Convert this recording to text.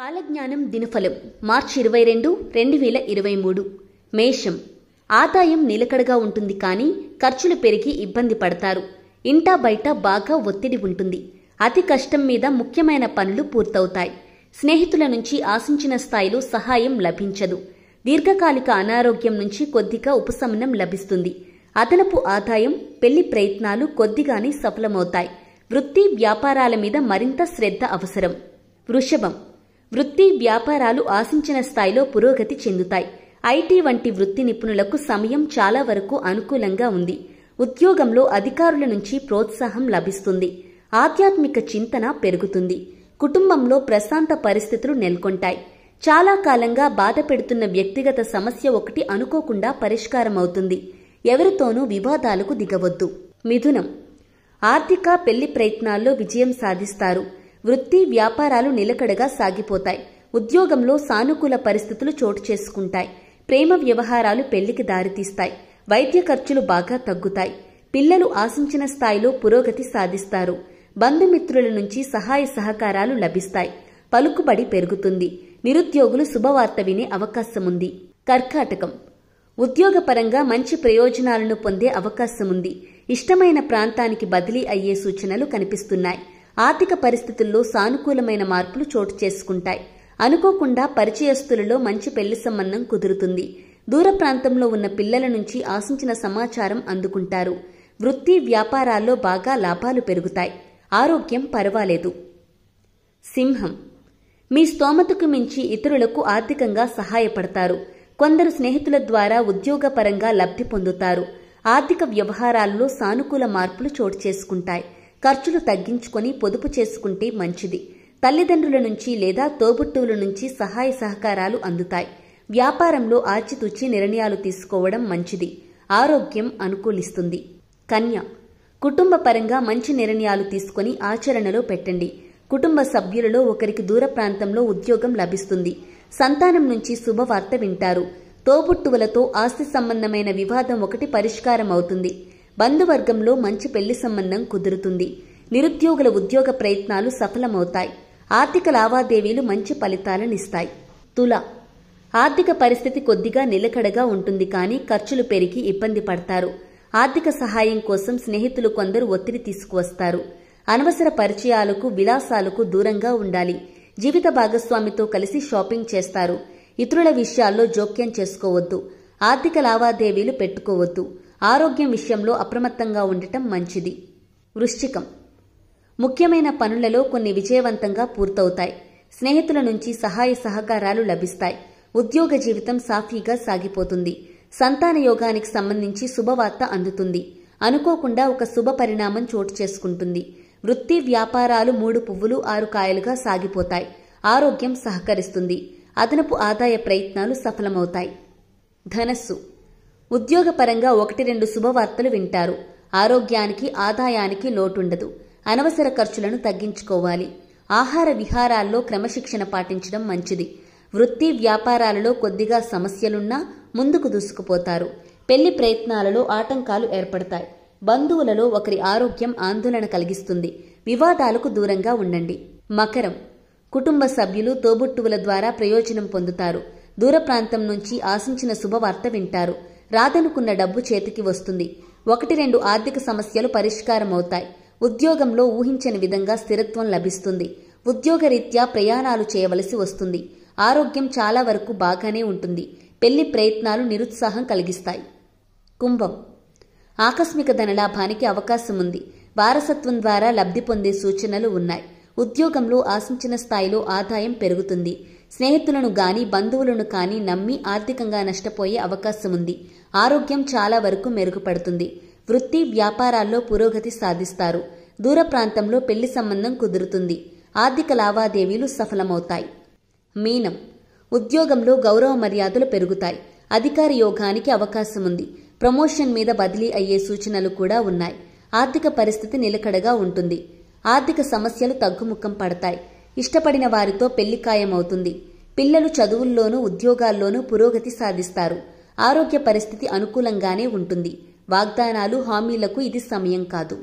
కాలజ్ఞానం దినఫలం మార్చి ఇరవై రెండు రెండు వేల ఇరవై మూడు మేషం ఆదాయం నిలకడగా ఉంటుంది కానీ ఖర్చులు పెరిగి ఇబ్బంది పడతారు ఇంటా బయట బాగా ఒత్తిడి ఉంటుంది అతి కష్టం మీద ముఖ్యమైన పనులు పూర్తవుతాయి స్నేహితుల నుంచి ఆశించిన స్థాయిలో సహాయం లభించదు దీర్ఘకాలిక అనారోగ్యం నుంచి కొద్దిగా ఉపశమనం లభిస్తుంది అదనపు ఆదాయం పెళ్లి ప్రయత్నాలు కొద్దిగానే సఫలమవుతాయి వృత్తి వ్యాపారాల మీద మరింత శ్రద్ధ అవసరం వృషభం వృత్తి వ్యాపారాలు ఆశించిన స్థాయిలో పురోగతి చెందుతాయి ఐటీ వంటి వృత్తి నిపుణులకు సమయం చాలా వరకు అనుకూలంగా ఉంది ఉద్యోగంలో అధికారుల నుంచి ప్రోత్సాహం లభిస్తుంది ఆధ్యాత్మిక చింతన పెరుగుతుంది కుటుంబంలో ప్రశాంత పరిస్థితులు నెలకొంటాయి చాలా కాలంగా బాధ పెడుతున్న వ్యక్తిగత సమస్య ఒకటి అనుకోకుండా పరిష్కారం అవుతుంది ఎవరితోనూ వివాదాలకు దిగవద్దు మిథునం ఆర్థిక పెళ్లి ప్రయత్నాల్లో విజయం సాధిస్తారు వృత్తి వ్యాపారాలు నిలకడగా సాగిపోతాయి ఉద్యోగంలో సానుకూల పరిస్థితులు చోటు చేసుకుంటాయి ప్రేమ వ్యవహారాలు పెళ్లికి దారితీస్తాయి వైద్య ఖర్చులు బాగా తగ్గుతాయి పిల్లలు ఆశించిన స్థాయిలో పురోగతి సాధిస్తారు బంధుమిత్రుల నుంచి సహాయ సహకారాలు లభిస్తాయి పలుకుబడి పెరుగుతుంది నిరుద్యోగులు శుభవార్త వినే అవకాశముంది కర్కాటకం ఉద్యోగపరంగా మంచి ప్రయోజనాలను పొందే అవకాశముంది ఇష్టమైన ప్రాంతానికి బదిలీ అయ్యే సూచనలు కనిపిస్తున్నాయి ఆర్థిక పరిస్థితుల్లో సానుకూలమైన మార్పులు చోటు చేసుకుంటాయి అనుకోకుండా పరిచయస్తులలో మంచి పెళ్లి సంబంధం కుదురుతుంది దూర ప్రాంతంలో ఉన్న పిల్లల నుంచి ఆశించిన సమాచారం అందుకుంటారు వృత్తి వ్యాపారాల్లో బాగా లాభాలు పెరుగుతాయి ఆరోగ్యం పర్వాలేదు సింహం మీ స్తోమతకు మించి ఇతరులకు ఆర్థికంగా సహాయపడతారు కొందరు స్నేహితుల ద్వారా ఉద్యోగపరంగా లబ్ధి పొందుతారు ఆర్థిక వ్యవహారాల్లో సానుకూల మార్పులు చోటు చేసుకుంటాయి ఖర్చులు తగ్గించుకొని పొదుపు చేసుకుంటే మంచిది తల్లిదండ్రుల నుంచి లేదా తోబుట్టువుల నుంచి సహాయ సహకారాలు అందుతాయి వ్యాపారంలో ఆచితూచి నిర్ణయాలు తీసుకోవడం మంచిది ఆరోగ్యం అనుకూలిస్తుంది కన్య కుటుంబ పరంగా మంచి నిర్ణయాలు తీసుకుని ఆచరణలో పెట్టండి కుటుంబ సభ్యులలో ఒకరికి దూర ప్రాంతంలో ఉద్యోగం లభిస్తుంది సంతానం నుంచి శుభవార్త వింటారు తోబుట్టువులతో ఆస్తి సంబంధమైన వివాదం ఒకటి పరిష్కారం అవుతుంది బంధువర్గంలో మంచి పెళ్లి సంబంధం కుదురుతుంది నిరుద్యోగుల ఉద్యోగ ప్రయత్నాలు సఫలమవుతాయి ఆర్థిక లావాదేవీలు మంచి ఫలితాలనిస్తాయి తుల ఆర్థిక పరిస్థితి కొద్దిగా నిలకడగా ఉంటుంది కానీ ఖర్చులు పెరిగి ఇబ్బంది పడతారు ఆర్థిక సహాయం కోసం స్నేహితులు కొందరు ఒత్తిడి తీసుకువస్తారు అనవసర పరిచయాలకు విలాసాలకు దూరంగా ఉండాలి జీవిత భాగస్వామితో కలిసి షాపింగ్ చేస్తారు ఇతరుల విషయాల్లో జోక్యం చేసుకోవద్దు ఆర్థిక లావాదేవీలు పెట్టుకోవద్దు ఆరోగ్యం విషయంలో అప్రమత్తంగా ఉండటం మంచిది వృశ్చికం ముఖ్యమైన పనులలో కొన్ని విజయవంతంగా పూర్తవుతాయి స్నేహితుల నుంచి సహాయ సహకారాలు లభిస్తాయి ఉద్యోగ జీవితం సాఫీగా సాగిపోతుంది సంతాన యోగానికి సంబంధించి శుభవార్త అందుతుంది అనుకోకుండా ఒక శుభ పరిణామం చోటు చేసుకుంటుంది వృత్తి వ్యాపారాలు మూడు పువ్వులు ఆరు కాయలుగా సాగిపోతాయి ఆరోగ్యం సహకరిస్తుంది అదనపు ఆదాయ ప్రయత్నాలు సఫలమవుతాయి ధనస్సు ఉద్యోగపరంగా ఒకటి రెండు శుభవార్తలు వింటారు ఆరోగ్యానికి ఆదాయానికి లోటుండదు అనవసర ఖర్చులను తగ్గించుకోవాలి ఆహార విహారాల్లో క్రమశిక్షణ పాటించడం మంచిది వృత్తి వ్యాపారాలలో కొద్దిగా సమస్యలున్నా ముందుకు దూసుకుపోతారు పెళ్లి ప్రయత్నాలలో ఆటంకాలు ఏర్పడతాయి బంధువులలో ఒకరి ఆరోగ్యం ఆందోళన కలిగిస్తుంది వివాదాలకు దూరంగా ఉండండి మకరం కుటుంబ సభ్యులు తోబుట్టువుల ద్వారా ప్రయోజనం పొందుతారు దూర ప్రాంతం నుంచి ఆశించిన శుభవార్త వింటారు రాదనుకున్న డబ్బు చేతికి వస్తుంది ఒకటి రెండు ఆర్థిక సమస్యలు పరిష్కారమవుతాయి ఉద్యోగంలో ఊహించని విధంగా స్థిరత్వం లభిస్తుంది ఉద్యోగరీత్యా ప్రయాణాలు చేయవలసి వస్తుంది ఆరోగ్యం చాలా వరకు బాగానే ఉంటుంది పెళ్లి ప్రయత్నాలు నిరుత్సాహం కలిగిస్తాయి కుంభం ఆకస్మిక ధనలాభానికి అవకాశం ఉంది వారసత్వం ద్వారా లబ్ధి పొందే సూచనలు ఉన్నాయి ఉద్యోగంలో ఆశించిన స్థాయిలో ఆదాయం పెరుగుతుంది స్నేహితులను గాని బంధువులను కానీ నమ్మి ఆర్థికంగా నష్టపోయే అవకాశం ఉంది ఆరోగ్యం చాలా వరకు మెరుగుపడుతుంది వృత్తి వ్యాపారాల్లో పురోగతి సాధిస్తారు దూర ప్రాంతంలో పెళ్లి సంబంధం కుదురుతుంది ఆర్థిక లావాదేవీలు సఫలమవుతాయి మీనం ఉద్యోగంలో గౌరవ మర్యాదలు పెరుగుతాయి అధికార యోగానికి అవకాశం ఉంది ప్రమోషన్ మీద బదిలీ అయ్యే సూచనలు కూడా ఉన్నాయి ఆర్థిక పరిస్థితి నిలకడగా ఉంటుంది ఆర్థిక సమస్యలు తగ్గుముఖం పడతాయి ఇష్టపడిన వారితో పెళ్లి ఖాయమవుతుంది పిల్లలు చదువుల్లోనూ ఉద్యోగాల్లోనూ పురోగతి సాధిస్తారు ఆరోగ్య పరిస్థితి అనుకూలంగానే ఉంటుంది వాగ్దానాలు హామీలకు ఇది సమయం కాదు